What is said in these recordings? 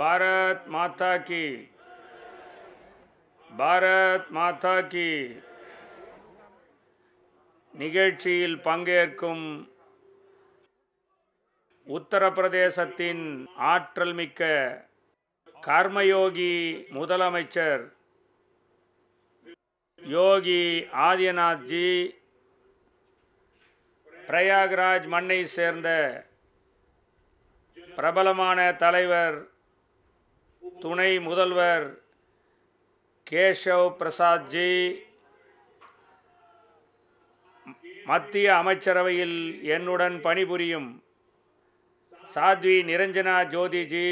பாரத் மாதா கி பாரத் மாதா கி நிகழ்ச்சியில் பங்கேற்கும் உத்தரப்பிரதேசத்தின் ஆற்றல் மிக்க கர்மயோகி முதலமைச்சர் யோகி ஆதியநாத்ஜி பிரயாக்ராஜ் மண்ணை சேர்ந்த பிரபலமான தலைவர் துணை முதல்வர் கேஷவ் பிரசாத்ஜி மத்திய அமைச்சரவையில் என்னுடன் பணிபுரியும் சாத்வி நிரஞ்சனா ஜோதிஜி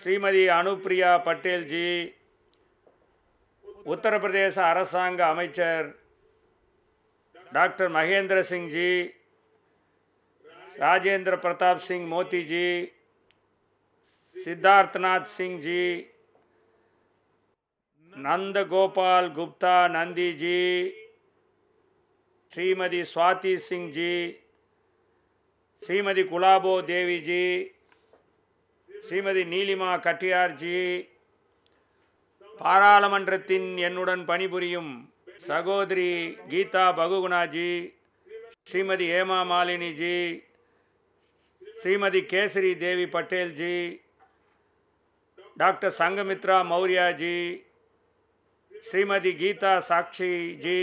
ஸ்ரீமதி அனுப்ரியா பட்டேல்ஜி உத்தரப்பிரதேச அரசாங்க அமைச்சர் டாக்டர் மகேந்திர சிங்ஜி ராஜேந்திர பிரதாப் சிங் மோத்திஜி சித்தார்த்நாத் சிங்ஜி நந்தகோபால் குப்தா நந்திஜி ஸ்ரீமதி नंदी சிங்ஜி ஸ்ரீமதி குலாபோ தேவிஜி ஸ்ரீமதி நீலிமா கட்டியார்ஜி பாராளுமன்றத்தின் என்னுடன் பணிபுரியும் சகோதரி கீதா பகுகுணாஜி ஸ்ரீமதி ஹேமா மாலினிஜி ஸ்ரீமதி கேசரி தேவி பட்டேல்ஜி டாக்டர் சங்கமித்ரா மௌர்யாஜி ஸ்ரீமதி கீதா சாக்ஷிஜி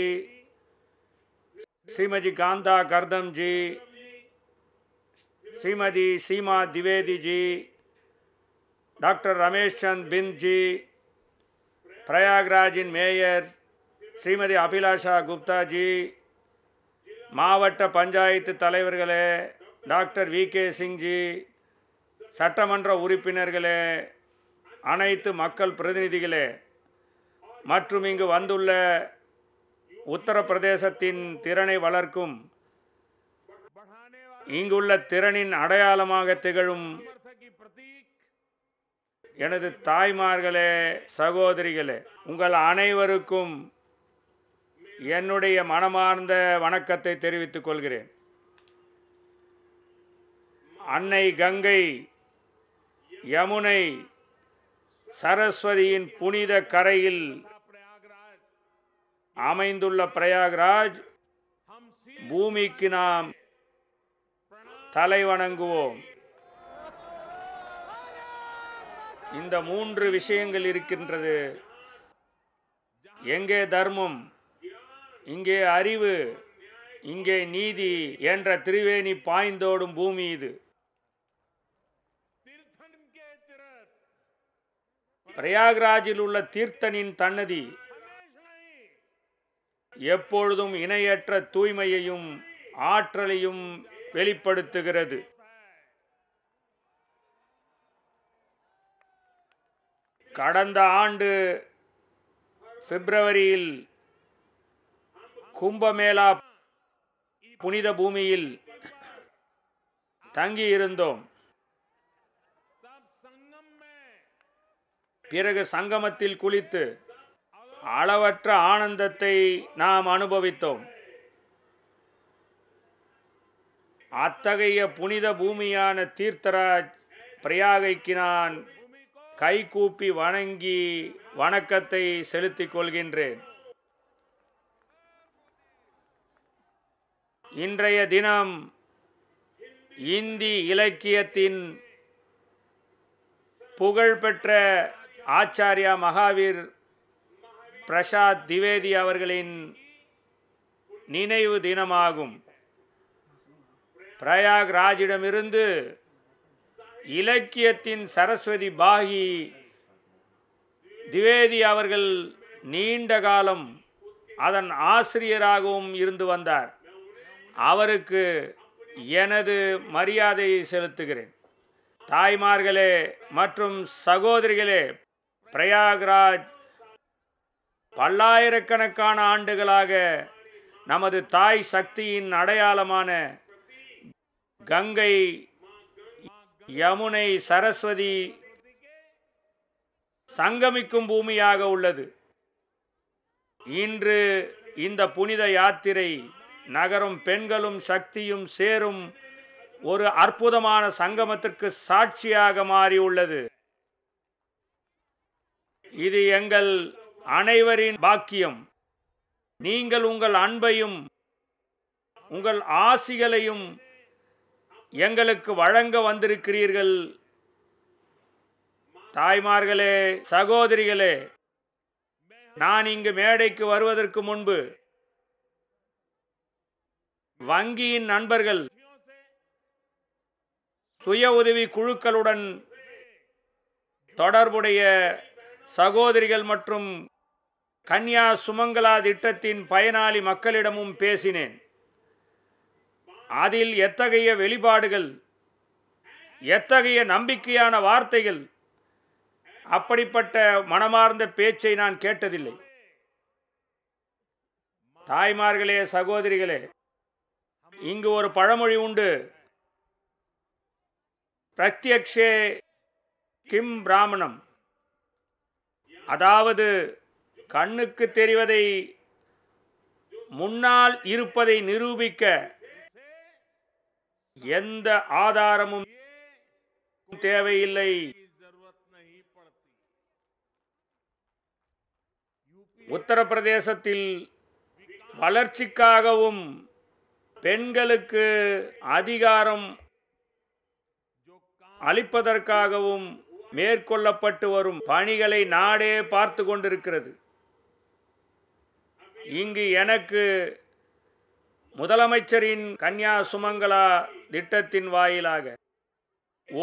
ஸ்ரீமதி காந்தா கர்தம்ஜி ஸ்ரீமதி சீமா திவேதிஜி டாக்டர் ரமேஷ் சந்த் பிந்த்ஜி பிரயாக்ராஜின் மேயர் ஸ்ரீமதி அபிலாஷா குப்தாஜி மாவட்ட பஞ்சாயத்து தலைவர்களே டாக்டர் வி கே சிங்ஜி சட்டமன்ற உறுப்பினர்களே அனைத்து மக்கள் பிரதிநிதிகளே மற்றும் இங்கு வந்துள்ள உத்தரப்பிரதேசத்தின் திறனை வளர்க்கும் இங்குள்ள திறனின் அடையாளமாக திகழும் எனது தாய்மார்களே சகோதரிகளே உங்கள் அனைவருக்கும் என்னுடைய மனமார்ந்த வணக்கத்தை தெரிவித்துக் கொள்கிறேன் அன்னை கங்கை யமுனை சரஸ்வதியின் புனித கரையில் அமைந்துள்ள பிரயாக்ராஜ் பூமிக்கு நாம் தலை வணங்குவோம் இந்த மூன்று விஷயங்கள் இருக்கின்றது எங்கே தர்மம் இங்கே அறிவு இங்கே நீதி என்ற திரிவேணி பாய்ந்தோடும் பூமி இது பிரயாக்ராஜில் உள்ள தீர்த்தனின் தன்னதி எப்பொழுதும் இணையற்ற தூய்மையையும் ஆற்றலையும் வெளிப்படுத்துகிறது கடந்த ஆண்டு பிப்ரவரியில் கும்பமேளா புனித பூமியில் தங்கியிருந்தோம் பிறகு சங்கமத்தில் குளித்து அளவற்ற ஆனந்தத்தை நாம் அனுபவித்தோம் அத்தகைய புனித பூமியான தீர்த்தராஜ் பிரயாகைக்கு நான் கைகூப்பி வணங்கி வணக்கத்தை செலுத்திக் கொள்கின்றேன் இன்றைய தினம் இந்தி இலக்கியத்தின் புகழ்பெற்ற ஆச்சாரியா மகாவீர் பிரசாத் திவேதி அவர்களின் நினைவு தினமாகும் பிரயாக் ராஜிடமிருந்து இலக்கியத்தின் சரஸ்வதி பாகி திவேதி அவர்கள் நீண்ட காலம் அதன் ஆசிரியராகவும் இருந்து வந்தார் அவருக்கு எனது மரியாதையை செலுத்துகிறேன் தாய்மார்களே மற்றும் சகோதரிகளே பிரயாக்ராஜ் பல்லாயிரக்கணக்கான ஆண்டுகளாக நமது தாய் சக்தியின் அடையாளமான கங்கை யமுனை சரஸ்வதி சங்கமிக்கும் பூமியாக உள்ளது இன்று இந்த புனித யாத்திரை நகரும் பெண்களும் சக்தியும் சேரும் ஒரு அற்புதமான சங்கமத்திற்கு சாட்சியாக மாறியுள்ளது இது எங்கள் அனைவரின் பாக்கியம் நீங்கள் உங்கள் அன்பையும் உங்கள் ஆசிகளையும் எங்களுக்கு வழங்க வந்திருக்கிறீர்கள் தாய்மார்களே சகோதரிகளே நான் இங்கு மேடைக்கு வருவதற்கு முன்பு வங்கியின் நண்பர்கள் சுய உதவி குழுக்களுடன் தொடர்புடைய சகோதரிகள் மற்றும் கன்யா சுமங்கலா திட்டத்தின் பயனாளி மக்களிடமும் பேசினேன் அதில் எத்தகைய வெளிப்பாடுகள் எத்தகைய நம்பிக்கையான வார்த்தைகள் அப்படிப்பட்ட மனமார்ந்த பேச்சை நான் கேட்டதில்லை தாய்மார்களே சகோதரிகளே இங்கு ஒரு பழமொழி உண்டு பிரத்யக்ஷே கிம் பிராமணம் அதாவது கண்ணுக்கு தெரிவதை முன்னால் இருப்பதை நிரூபிக்க எந்த ஆதாரமும் தேவையில்லை உத்தரப்பிரதேசத்தில் வளர்ச்சிக்காகவும் பெண்களுக்கு அதிகாரம் அளிப்பதற்காகவும் மேற்கொள்ளப்பட்டு வரும் பணிகளை நாடே பார்த்து கொண்டிருக்கிறது இங்கு எனக்கு முதலமைச்சரின் கன்யா சுமங்கலா திட்டத்தின் வாயிலாக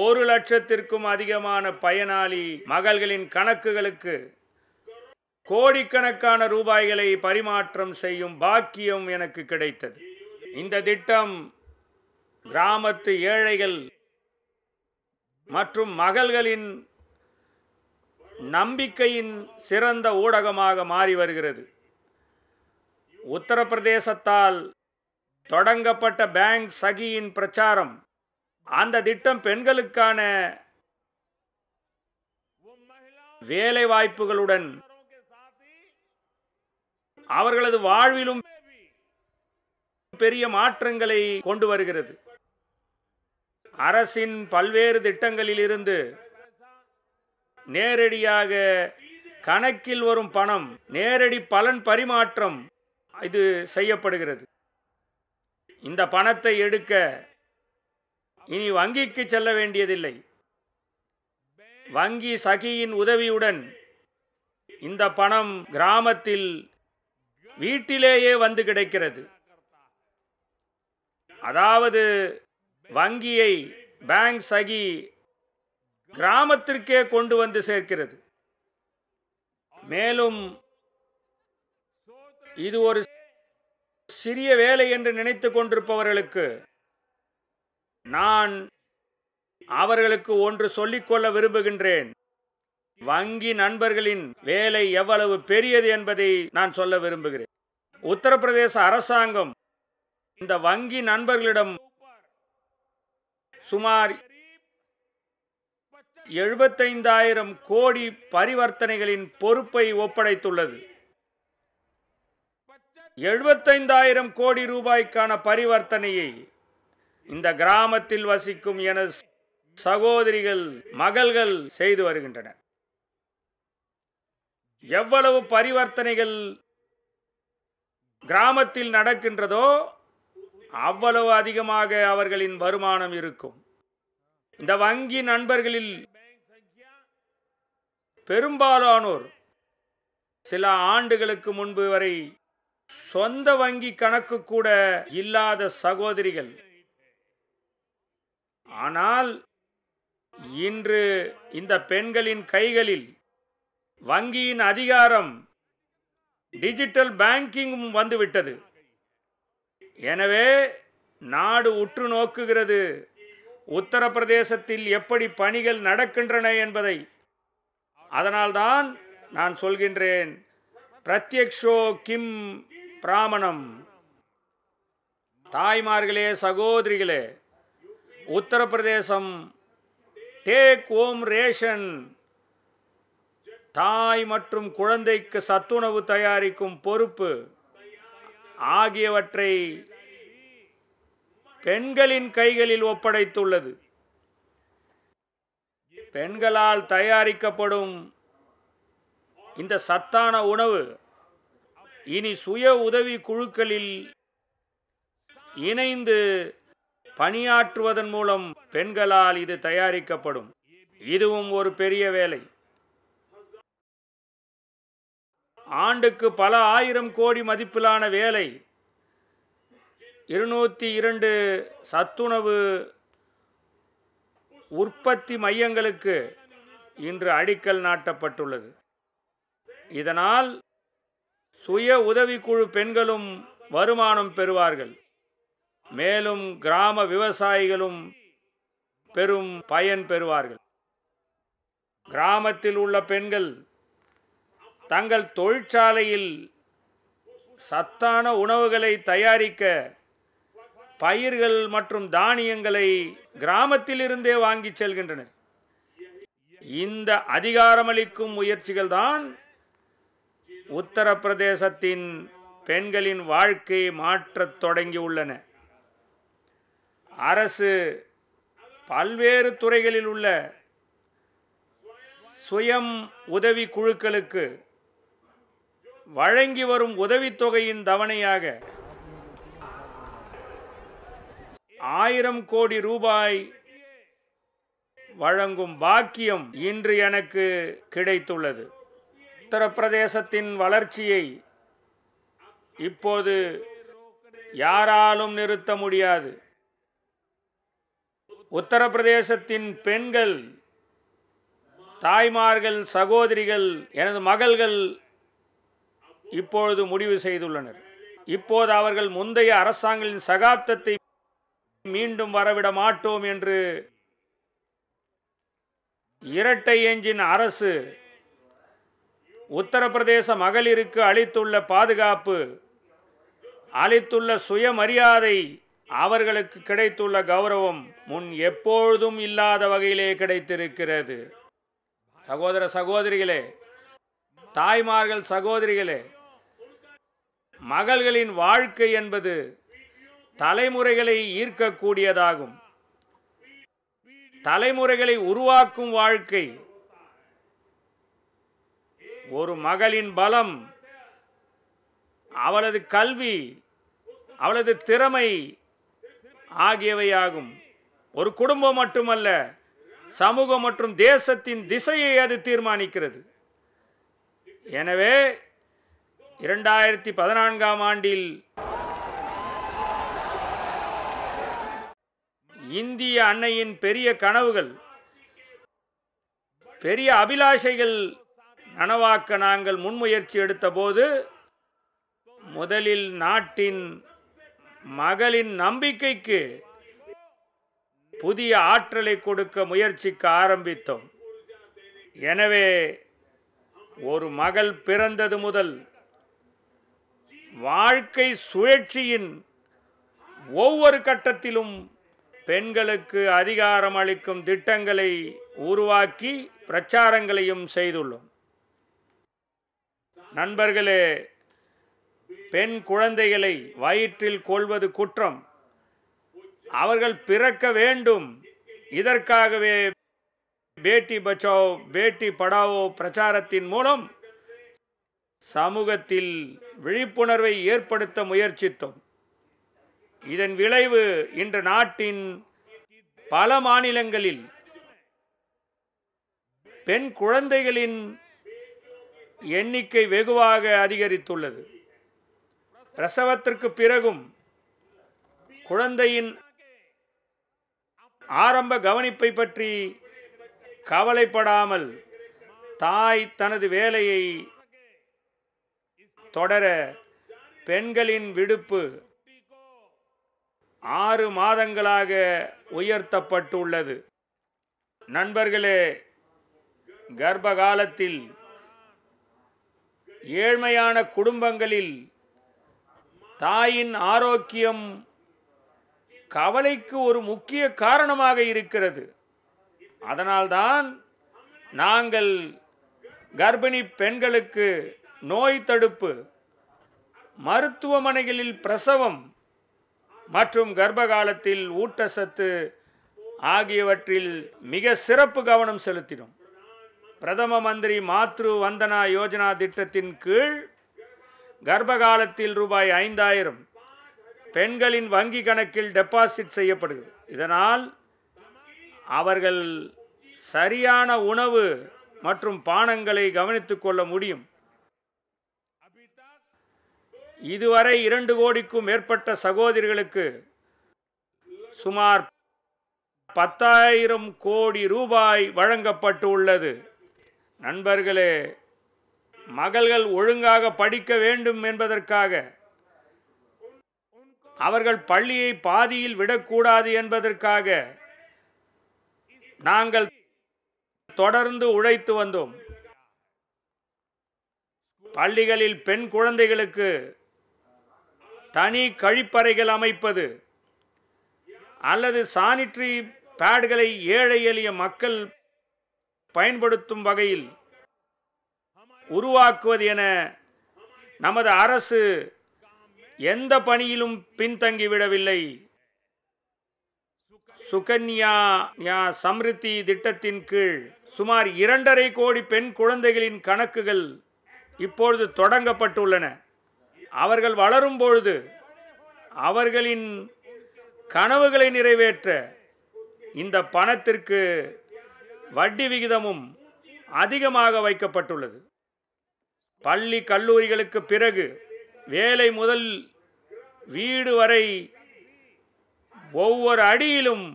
ஒரு லட்சத்திற்கும் அதிகமான பயனாளி மகள்களின் கணக்குகளுக்கு கோடிக்கணக்கான ரூபாய்களை பரிமாற்றம் செய்யும் பாக்கியம் எனக்கு கிடைத்தது இந்த திட்டம் கிராமத்து ஏழைகள் மற்றும் மகள்களின் நம்பிக்கையின் சிறந்த ஊடகமாக மாறி வருகிறது உத்தரப்பிரதேசத்தால் தொடங்கப்பட்ட பேங்க் சகியின் பிரச்சாரம் அந்த திட்டம் பெண்களுக்கான வேலைவாய்ப்புகளுடன் அவர்களது வாழ்விலும் பெரிய மாற்றங்களை கொண்டு வருகிறது அரசின் பல்வேறு திட்டங்களிலிருந்து நேரடியாக கணக்கில் வரும் பணம் நேரடி பலன் பரிமாற்றம் இது செய்யப்படுகிறது இந்த பணத்தை எடுக்க இனி வங்கிக்கு செல்ல வேண்டியதில்லை வங்கி சகியின் உதவியுடன் இந்த பணம் கிராமத்தில் வீட்டிலேயே வந்து கிடைக்கிறது அதாவது வங்கியை பேங்க் சகி கிராமத்திற்கே கொண்டு வந்து சேர்க்கிறது மேலும் இது ஒரு சிறிய வேலை என்று நினைத்து கொண்டிருப்பவர்களுக்கு நான் அவர்களுக்கு ஒன்று சொல்லிக்கொள்ள விரும்புகின்றேன் வங்கி நண்பர்களின் வேலை எவ்வளவு பெரியது என்பதை நான் சொல்ல விரும்புகிறேன் உத்தரப்பிரதேச அரசாங்கம் இந்த வங்கி நண்பர்களிடம் சுமார் எழுபத்தைந்தாயிரம் கோடி பரிவர்த்தனைகளின் பொறுப்பை ஒப்படைத்துள்ளது எழுபத்தைந்தாயிரம் கோடி ரூபாய்க்கான பரிவர்த்தனையை இந்த கிராமத்தில் வசிக்கும் என சகோதரிகள் மகள்கள் செய்து வருகின்றனர் எவ்வளவு பரிவர்த்தனைகள் கிராமத்தில் நடக்கின்றதோ அவ்வளவு அதிகமாக அவர்களின் வருமானம் இருக்கும் இந்த வங்கி நண்பர்களில் பெரும்பாலானோர் சில ஆண்டுகளுக்கு முன்பு வரை சொந்த வங்கி கணக்கு கூட இல்லாத சகோதரிகள் ஆனால் இன்று இந்த பெண்களின் கைகளில் வங்கியின் அதிகாரம் டிஜிட்டல் பேங்கிங் வந்துவிட்டது எனவே நாடு உற்று நோக்குகிறது உத்தரப்பிரதேசத்தில் எப்படி பணிகள் நடக்கின்றன என்பதை அதனால்தான் நான் சொல்கின்றேன் பிரத்யக்ஷோ கிம் பிராமணம் தாய்மார்களே சகோதரிகளே உத்தரப்பிரதேசம் டேக் ஓம் ரேஷன் தாய் மற்றும் குழந்தைக்கு சத்துணவு தயாரிக்கும் பொறுப்பு ஆகியவற்றை பெண்களின் கைகளில் ஒப்படைத்துள்ளது பெண்களால் தயாரிக்கப்படும் இந்த சத்தான உணவு இனி சுய உதவி குழுக்களில் இணைந்து பணியாற்றுவதன் மூலம் பெண்களால் இது தயாரிக்கப்படும் இதுவும் ஒரு பெரிய வேலை ஆண்டுக்கு பல ஆயிரம் கோடி மதிப்பிலான வேலை இருநூற்றி இரண்டு சத்துணவு உற்பத்தி மையங்களுக்கு இன்று அடிக்கல் நாட்டப்பட்டுள்ளது இதனால் சுய உதவிக்குழு பெண்களும் வருமானம் பெறுவார்கள் மேலும் கிராம விவசாயிகளும் பெரும் பயன் பெறுவார்கள் கிராமத்தில் உள்ள பெண்கள் தங்கள் தொழிற்சாலையில் சத்தான உணவுகளை தயாரிக்க பயிர்கள் மற்றும் தானியங்களை கிராமத்தில் இருந்தே வாங்கி செல்கின்றனர் இந்த அதிகாரமளிக்கும் முயற்சிகள் தான் உத்தரப்பிரதேசத்தின் பெண்களின் வாழ்க்கையை மாற்றத் தொடங்கியுள்ளன அரசு பல்வேறு துறைகளில் உள்ள சுயம் உதவி குழுக்களுக்கு வழங்கி வரும் உதவித்தொகையின் தவணையாக ஆயிரம் கோடி ரூபாய் வழங்கும் பாக்கியம் இன்று எனக்கு கிடைத்துள்ளது உத்தரப்பிரதேசத்தின் வளர்ச்சியை இப்போது யாராலும் நிறுத்த முடியாது உத்தரப்பிரதேசத்தின் பெண்கள் தாய்மார்கள் சகோதரிகள் எனது மகள்கள் இப்பொழுது முடிவு செய்துள்ளனர் இப்போது அவர்கள் முந்தைய அரசாங்கங்களின் சகாப்தத்தை மீண்டும் வரவிட மாட்டோம் என்று இரட்டை எஞ்சின் அரசு உத்தரப்பிரதேச மகளிருக்கு அளித்துள்ள பாதுகாப்பு அளித்துள்ள சுயமரியாதை அவர்களுக்கு கிடைத்துள்ள கௌரவம் முன் எப்பொழுதும் இல்லாத வகையிலே கிடைத்திருக்கிறது சகோதர சகோதரிகளே தாய்மார்கள் சகோதரிகளே மகள்களின் வாழ்க்கை என்பது தலைமுறைகளை ஈர்க்கக்கூடியதாகும் தலைமுறைகளை உருவாக்கும் வாழ்க்கை ஒரு மகளின் பலம் அவளது கல்வி அவளது திறமை ஆகியவையாகும் ஒரு குடும்பம் மட்டுமல்ல சமூகம் மற்றும் தேசத்தின் திசையை அது தீர்மானிக்கிறது எனவே இரண்டாயிரத்தி பதினான்காம் ஆண்டில் இந்திய அன்னையின் பெரிய கனவுகள் பெரிய அபிலாஷைகள் நனவாக்க நாங்கள் முன்முயற்சி எடுத்தபோது முதலில் நாட்டின் மகளின் நம்பிக்கைக்கு புதிய ஆற்றலை கொடுக்க முயற்சிக்க ஆரம்பித்தோம் எனவே ஒரு மகள் பிறந்தது முதல் வாழ்க்கை சுழற்சியின் ஒவ்வொரு கட்டத்திலும் பெண்களுக்கு அதிகாரம் அளிக்கும் திட்டங்களை உருவாக்கி பிரச்சாரங்களையும் செய்துள்ளோம் நண்பர்களே பெண் குழந்தைகளை வயிற்றில் கொள்வது குற்றம் அவர்கள் பிறக்க வேண்டும் இதற்காகவே பேட்டி பச்சாவோ பேட்டி படாவோ பிரச்சாரத்தின் மூலம் சமூகத்தில் விழிப்புணர்வை ஏற்படுத்த முயற்சித்தோம் இதன் விளைவு இன்று நாட்டின் பல மாநிலங்களில் பெண் குழந்தைகளின் எண்ணிக்கை வெகுவாக அதிகரித்துள்ளது பிரசவத்திற்கு பிறகும் குழந்தையின் ஆரம்ப கவனிப்பை பற்றி கவலைப்படாமல் தாய் தனது வேலையை தொடர பெண்களின் விடுப்பு ஆறு மாதங்களாக உயர்த்தப்பட்டுள்ளது நண்பர்களே கர்ப்பகாலத்தில் ஏழ்மையான குடும்பங்களில் தாயின் ஆரோக்கியம் கவலைக்கு ஒரு முக்கிய காரணமாக இருக்கிறது அதனால்தான் நாங்கள் கர்ப்பிணி பெண்களுக்கு நோய் தடுப்பு மருத்துவமனைகளில் பிரசவம் மற்றும் கர்ப்பகாலத்தில் ஊட்டச்சத்து ஆகியவற்றில் மிக சிறப்பு கவனம் செலுத்தினோம் பிரதம மந்திரி மாத்ரு வந்தனா யோஜனா திட்டத்தின் கீழ் கர்ப்பகாலத்தில் ரூபாய் ஐந்தாயிரம் பெண்களின் வங்கி கணக்கில் டெபாசிட் செய்யப்படுகிறது இதனால் அவர்கள் சரியான உணவு மற்றும் பானங்களை கவனித்துக் கொள்ள முடியும் இதுவரை இரண்டு கோடிக்கும் மேற்பட்ட சகோதரிகளுக்கு சுமார் பத்தாயிரம் கோடி ரூபாய் வழங்கப்பட்டு உள்ளது நண்பர்களே மகள்கள் ஒழுங்காக படிக்க வேண்டும் என்பதற்காக அவர்கள் பள்ளியை பாதியில் விடக்கூடாது என்பதற்காக நாங்கள் தொடர்ந்து உழைத்து வந்தோம் பள்ளிகளில் பெண் குழந்தைகளுக்கு தனி கழிப்பறைகள் அமைப்பது அல்லது சானிட்ரி பேடுகளை ஏழை எளிய மக்கள் பயன்படுத்தும் வகையில் உருவாக்குவது என நமது அரசு எந்த பணியிலும் பின்தங்கிவிடவில்லை சுகன்யா யா சம்ருத்தி திட்டத்தின் கீழ் சுமார் இரண்டரை கோடி பெண் குழந்தைகளின் கணக்குகள் இப்பொழுது தொடங்கப்பட்டுள்ளன அவர்கள் வளரும் பொழுது அவர்களின் கனவுகளை நிறைவேற்ற இந்த பணத்திற்கு வட்டி விகிதமும் அதிகமாக வைக்கப்பட்டுள்ளது பள்ளி கல்லூரிகளுக்கு பிறகு வேலை முதல் வீடு வரை ஒவ்வொரு அடியிலும்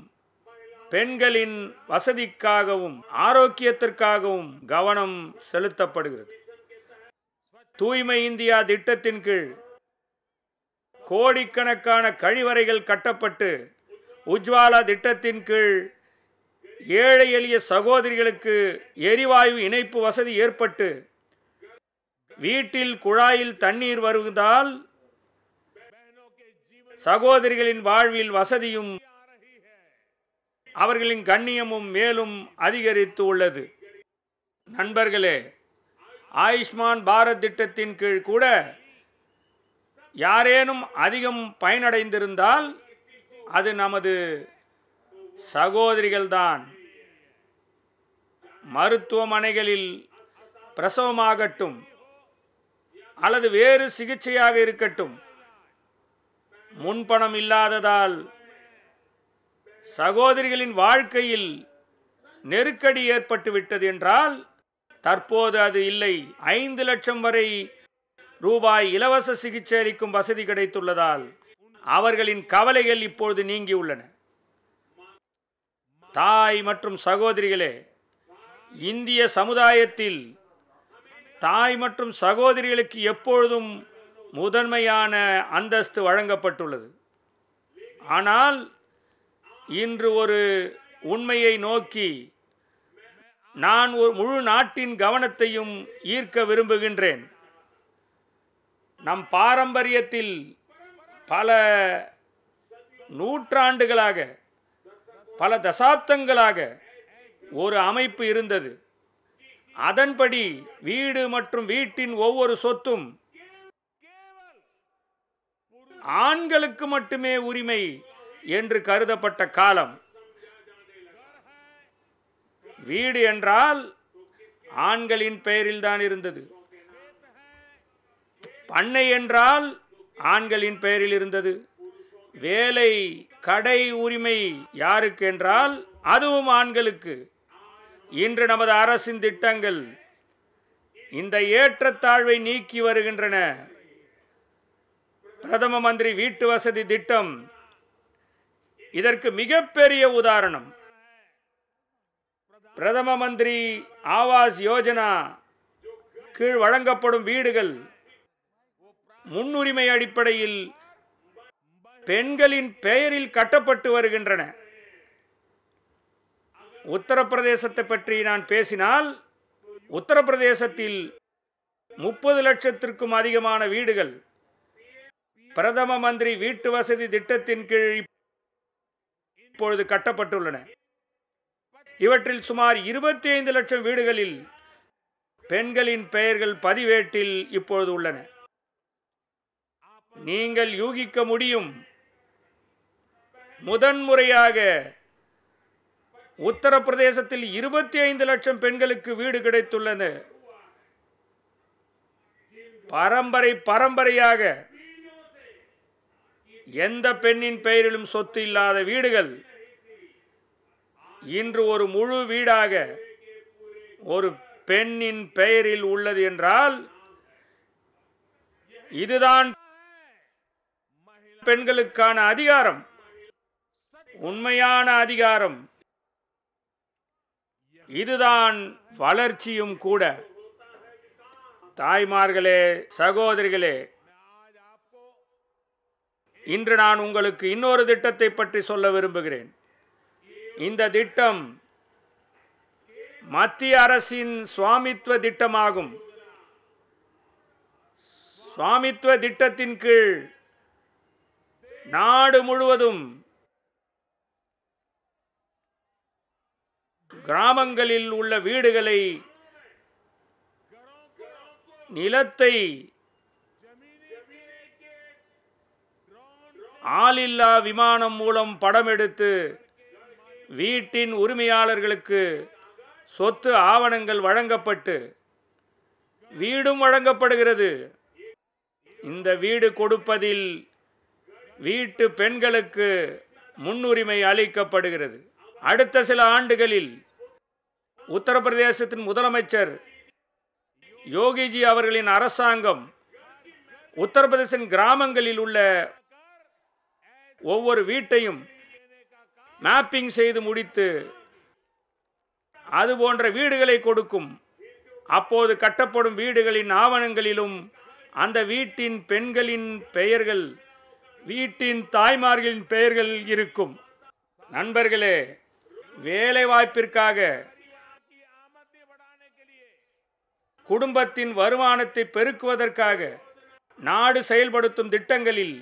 பெண்களின் வசதிக்காகவும் ஆரோக்கியத்திற்காகவும் கவனம் செலுத்தப்படுகிறது தூய்மை இந்தியா திட்டத்தின் கீழ் கோடிக்கணக்கான கழிவறைகள் கட்டப்பட்டு உஜ்வாலா திட்டத்தின் கீழ் ஏழை எளிய சகோதரிகளுக்கு எரிவாயு இணைப்பு வசதி ஏற்பட்டு வீட்டில் குழாயில் தண்ணீர் வருவதால் சகோதரிகளின் வாழ்வில் வசதியும் அவர்களின் கண்ணியமும் மேலும் அதிகரித்து உள்ளது நண்பர்களே ஆயுஷ்மான் பாரத் திட்டத்தின் கீழ் கூட யாரேனும் அதிகம் பயனடைந்திருந்தால் அது நமது சகோதரிகள்தான் மருத்துவமனைகளில் பிரசவமாகட்டும் அல்லது வேறு சிகிச்சையாக இருக்கட்டும் முன்பணம் இல்லாததால் சகோதரிகளின் வாழ்க்கையில் நெருக்கடி ஏற்பட்டு விட்டது என்றால் தற்போது அது இல்லை ஐந்து லட்சம் வரை ரூபாய் இலவச சிகிச்சை அளிக்கும் வசதி கிடைத்துள்ளதால் அவர்களின் கவலைகள் இப்பொழுது நீங்கி உள்ளன தாய் மற்றும் சகோதரிகளே இந்திய சமுதாயத்தில் தாய் மற்றும் சகோதரிகளுக்கு எப்பொழுதும் முதன்மையான அந்தஸ்து வழங்கப்பட்டுள்ளது ஆனால் இன்று ஒரு உண்மையை நோக்கி நான் ஒரு முழு நாட்டின் கவனத்தையும் ஈர்க்க விரும்புகின்றேன் நம் பாரம்பரியத்தில் பல நூற்றாண்டுகளாக பல தசாப்தங்களாக ஒரு அமைப்பு இருந்தது அதன்படி வீடு மற்றும் வீட்டின் ஒவ்வொரு சொத்தும் ஆண்களுக்கு மட்டுமே உரிமை என்று கருதப்பட்ட காலம் வீடு என்றால் ஆண்களின் பெயரில் தான் இருந்தது பண்ணை என்றால் ஆண்களின் பெயரில் இருந்தது வேலை கடை உரிமை யாருக்கு என்றால் அதுவும் ஆண்களுக்கு இன்று நமது அரசின் திட்டங்கள் இந்த ஏற்றத்தாழ்வை நீக்கி வருகின்றன பிரதம மந்திரி வீட்டு வசதி திட்டம் இதற்கு மிகப்பெரிய உதாரணம் பிரதம மந்திரி ஆவாஸ் யோஜனா கீழ் வழங்கப்படும் வீடுகள் முன்னுரிமை அடிப்படையில் பெண்களின் பெயரில் கட்டப்பட்டு வருகின்றன உத்தரப்பிரதேசத்தை பற்றி நான் பேசினால் உத்தரப்பிரதேசத்தில் முப்பது லட்சத்திற்கும் அதிகமான வீடுகள் பிரதம மந்திரி வீட்டு வசதி திட்டத்தின் கீழ் இப்பொழுது கட்டப்பட்டுள்ளன இவற்றில் சுமார் இருபத்தி ஐந்து லட்சம் வீடுகளில் பெண்களின் பெயர்கள் பதிவேட்டில் இப்பொழுது உள்ளன நீங்கள் யூகிக்க முடியும் முதன்முறையாக உத்தரப்பிரதேசத்தில் இருபத்தி ஐந்து லட்சம் பெண்களுக்கு வீடு கிடைத்துள்ளது பரம்பரை பரம்பரையாக எந்த பெண்ணின் பெயரிலும் சொத்து இல்லாத வீடுகள் இன்று ஒரு முழு வீடாக ஒரு பெண்ணின் பெயரில் உள்ளது என்றால் இதுதான் பெண்களுக்கான அதிகாரம் உண்மையான அதிகாரம் இதுதான் வளர்ச்சியும் கூட தாய்மார்களே சகோதரிகளே இன்று நான் உங்களுக்கு இன்னொரு திட்டத்தை பற்றி சொல்ல விரும்புகிறேன் இந்த திட்டம் மத்திய அரசின் சுவாமித்துவ திட்டமாகும் சுவாமித்துவ திட்டத்தின் கீழ் நாடு முழுவதும் கிராமங்களில் உள்ள வீடுகளை நிலத்தை ஆளில்லா விமானம் மூலம் படம் எடுத்து வீட்டின் உரிமையாளர்களுக்கு சொத்து ஆவணங்கள் வழங்கப்பட்டு வீடும் வழங்கப்படுகிறது இந்த வீடு கொடுப்பதில் வீட்டு பெண்களுக்கு முன்னுரிமை அளிக்கப்படுகிறது அடுத்த சில ஆண்டுகளில் உத்தரப்பிரதேசத்தின் முதலமைச்சர் யோகிஜி அவர்களின் அரசாங்கம் உத்தரப்பிரதேசின் கிராமங்களில் உள்ள ஒவ்வொரு வீட்டையும் மேப்பிங் செய்து முடித்து அது போன்ற வீடுகளை கொடுக்கும் அப்போது கட்டப்படும் வீடுகளின் ஆவணங்களிலும் அந்த வீட்டின் பெண்களின் பெயர்கள் வீட்டின் தாய்மார்களின் பெயர்கள் இருக்கும் நண்பர்களே வேலை வாய்ப்பிற்காக குடும்பத்தின் வருமானத்தை பெருக்குவதற்காக நாடு செயல்படுத்தும் திட்டங்களில்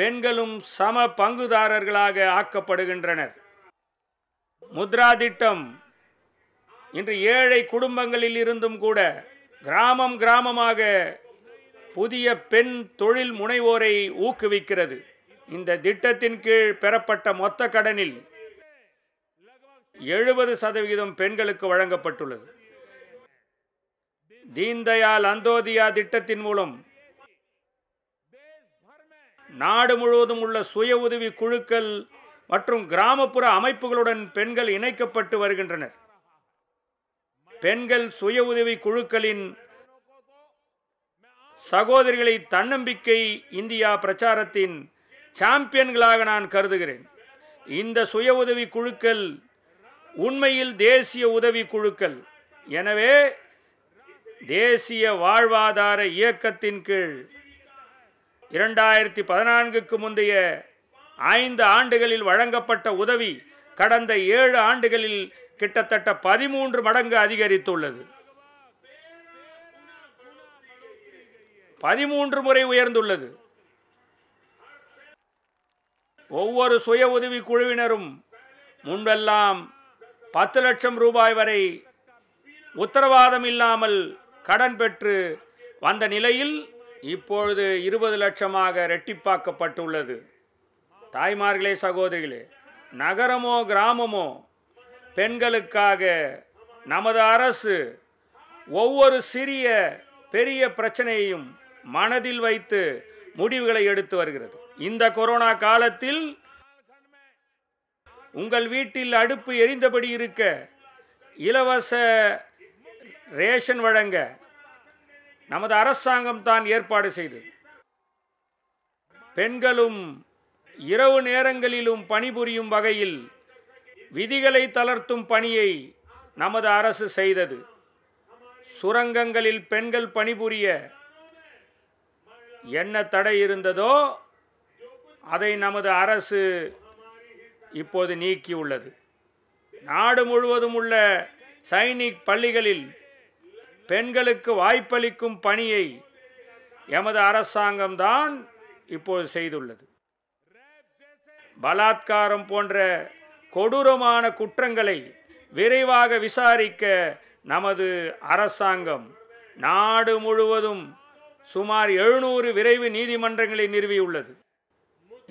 பெண்களும் சம பங்குதாரர்களாக ஆக்கப்படுகின்றனர் முத்ரா திட்டம் இன்று ஏழை குடும்பங்களில் இருந்தும் கூட கிராமம் கிராமமாக புதிய பெண் தொழில் முனைவோரை ஊக்குவிக்கிறது இந்த திட்டத்தின் கீழ் பெறப்பட்ட மொத்த கடனில் எழுபது சதவிகிதம் பெண்களுக்கு வழங்கப்பட்டுள்ளது தீன்தயாள் அந்தோதியா திட்டத்தின் மூலம் நாடு முழுவதும் உள்ள சுய உதவி குழுக்கள் மற்றும் கிராமப்புற அமைப்புகளுடன் பெண்கள் இணைக்கப்பட்டு வருகின்றனர் பெண்கள் சுய உதவி குழுக்களின் சகோதரிகளை தன்னம்பிக்கை இந்தியா பிரச்சாரத்தின் சாம்பியன்களாக நான் கருதுகிறேன் இந்த சுய உதவி குழுக்கள் உண்மையில் தேசிய உதவி குழுக்கள் எனவே தேசிய வாழ்வாதார இயக்கத்தின் கீழ் இரண்டாயிரத்தி பதினான்குக்கு முந்தைய ஐந்து ஆண்டுகளில் வழங்கப்பட்ட உதவி கடந்த ஏழு ஆண்டுகளில் கிட்டத்தட்ட பதிமூன்று மடங்கு அதிகரித்துள்ளது பதிமூன்று முறை உயர்ந்துள்ளது ஒவ்வொரு சுய உதவி குழுவினரும் முன்பெல்லாம் பத்து லட்சம் ரூபாய் வரை உத்தரவாதம் இல்லாமல் கடன் பெற்று வந்த நிலையில் இப்பொழுது இருபது லட்சமாக ரெட்டிப்பாக்கப்பட்டுள்ளது தாய்மார்களே சகோதரிகளே நகரமோ கிராமமோ பெண்களுக்காக நமது அரசு ஒவ்வொரு சிறிய பெரிய பிரச்சனையையும் மனதில் வைத்து முடிவுகளை எடுத்து வருகிறது இந்த கொரோனா காலத்தில் உங்கள் வீட்டில் அடுப்பு எரிந்தபடி இருக்க இலவச ரேஷன் வழங்க நமது அரசாங்கம் தான் ஏற்பாடு செய்தது பெண்களும் இரவு நேரங்களிலும் பணிபுரியும் வகையில் விதிகளை தளர்த்தும் பணியை நமது அரசு செய்தது சுரங்கங்களில் பெண்கள் பணிபுரிய என்ன தடை இருந்ததோ அதை நமது அரசு இப்போது நீக்கியுள்ளது நாடு முழுவதும் உள்ள சைனிக் பள்ளிகளில் பெண்களுக்கு வாய்ப்பளிக்கும் பணியை எமது அரசாங்கம்தான் இப்போது செய்துள்ளது பலாத்காரம் போன்ற கொடூரமான குற்றங்களை விரைவாக விசாரிக்க நமது அரசாங்கம் நாடு முழுவதும் சுமார் எழுநூறு விரைவு நீதிமன்றங்களை நிறுவியுள்ளது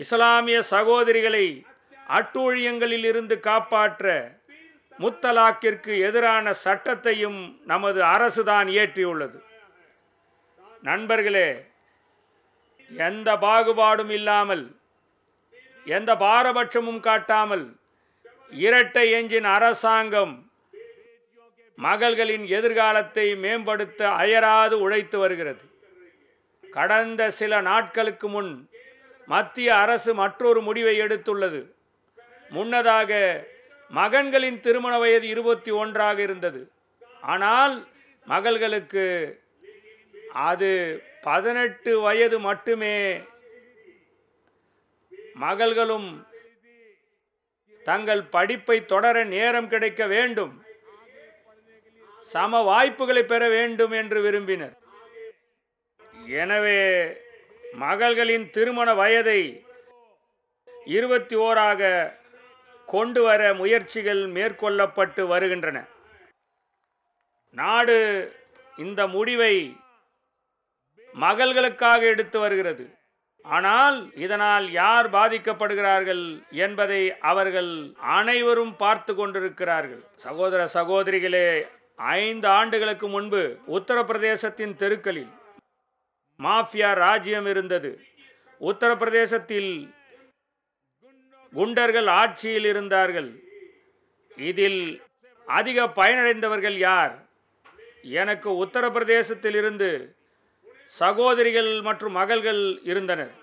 இஸ்லாமிய சகோதரிகளை அட்டூழியங்களில் இருந்து காப்பாற்ற முத்தலாக்கிற்கு எதிரான சட்டத்தையும் நமது அரசுதான் இயற்றியுள்ளது நண்பர்களே எந்த பாகுபாடும் இல்லாமல் எந்த பாரபட்சமும் காட்டாமல் இரட்டை எஞ்சின் அரசாங்கம் மகள்களின் எதிர்காலத்தை மேம்படுத்த அயராது உழைத்து வருகிறது கடந்த சில நாட்களுக்கு முன் மத்திய அரசு மற்றொரு முடிவை எடுத்துள்ளது முன்னதாக மகன்களின் திருமண வயது இருபத்தி ஒன்றாக இருந்தது ஆனால் மகள்களுக்கு அது பதினெட்டு வயது மட்டுமே மகள்களும் தங்கள் படிப்பை தொடர நேரம் கிடைக்க வேண்டும் சம வாய்ப்புகளை பெற வேண்டும் என்று விரும்பினர் எனவே மகள்களின் திருமண வயதை இருபத்தி ஓராக கொண்டு வர முயற்சிகள் மேற்கொள்ளப்பட்டு வருகின்றன நாடு இந்த முடிவை மகள்களுக்காக எடுத்து வருகிறது ஆனால் இதனால் யார் பாதிக்கப்படுகிறார்கள் என்பதை அவர்கள் அனைவரும் பார்த்து கொண்டிருக்கிறார்கள் சகோதர சகோதரிகளே ஐந்து ஆண்டுகளுக்கு முன்பு உத்தரப்பிரதேசத்தின் தெருக்களில் மாஃபியா ராஜ்யம் இருந்தது உத்தரப்பிரதேசத்தில் குண்டர்கள் ஆட்சியில் இருந்தார்கள் இதில் அதிக பயனடைந்தவர்கள் யார் எனக்கு உத்தரப்பிரதேசத்தில் இருந்து சகோதரிகள் மற்றும் மகள்கள் இருந்தனர்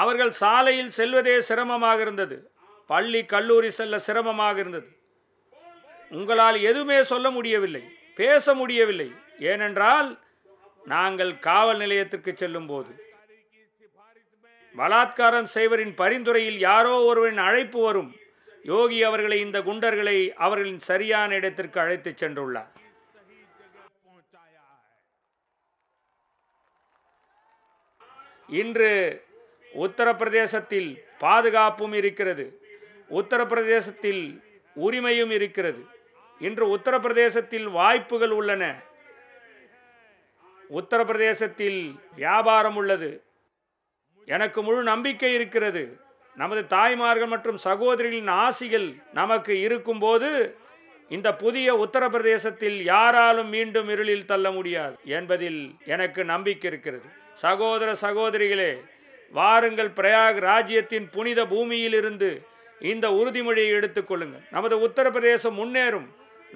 அவர்கள் சாலையில் செல்வதே சிரமமாக இருந்தது பள்ளி கல்லூரி செல்ல சிரமமாக இருந்தது உங்களால் எதுவுமே சொல்ல முடியவில்லை பேச முடியவில்லை ஏனென்றால் நாங்கள் காவல் நிலையத்திற்கு செல்லும் போது பலாத்காரம் செய்வரின் பரிந்துரையில் யாரோ ஒருவரின் அழைப்பு வரும் யோகி அவர்களை இந்த குண்டர்களை அவர்களின் சரியான இடத்திற்கு அழைத்துச் சென்றுள்ளார் இன்று உத்தரப்பிரதேசத்தில் பாதுகாப்பும் இருக்கிறது உத்தரப்பிரதேசத்தில் உரிமையும் இருக்கிறது இன்று உத்தரப்பிரதேசத்தில் வாய்ப்புகள் உள்ளன உத்தரப்பிரதேசத்தில் வியாபாரம் உள்ளது எனக்கு முழு நம்பிக்கை இருக்கிறது நமது தாய்மார்கள் மற்றும் சகோதரிகளின் ஆசிகள் நமக்கு இருக்கும்போது இந்த புதிய உத்தரப்பிரதேசத்தில் யாராலும் மீண்டும் இருளில் தள்ள முடியாது என்பதில் எனக்கு நம்பிக்கை இருக்கிறது சகோதர சகோதரிகளே வாருங்கள் பிரயாக் ராஜ்யத்தின் புனித பூமியிலிருந்து இந்த உறுதிமொழியை எடுத்துக்கொள்ளுங்கள் நமது உத்தரப்பிரதேசம் முன்னேறும்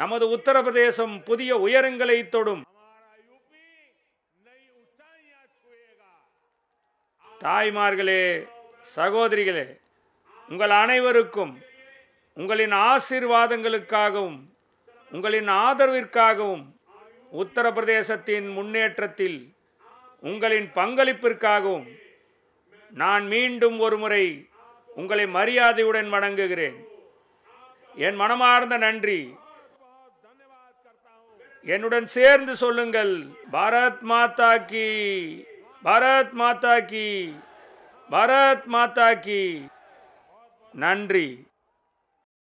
நமது உத்தரப்பிரதேசம் புதிய உயரங்களை தொடும் தாய்மார்களே சகோதரிகளே உங்கள் அனைவருக்கும் உங்களின் ஆசீர்வாதங்களுக்காகவும் உங்களின் ஆதரவிற்காகவும் உத்தரப்பிரதேசத்தின் முன்னேற்றத்தில் உங்களின் பங்களிப்பிற்காகவும் நான் மீண்டும் ஒருமுறை உங்களை மரியாதையுடன் வணங்குகிறேன் என் மனமார்ந்த நன்றி என்னுடன் சேர்ந்து சொல்லுங்கள் பாரத் மாதா கி भारत माता की भारत माता की नंरी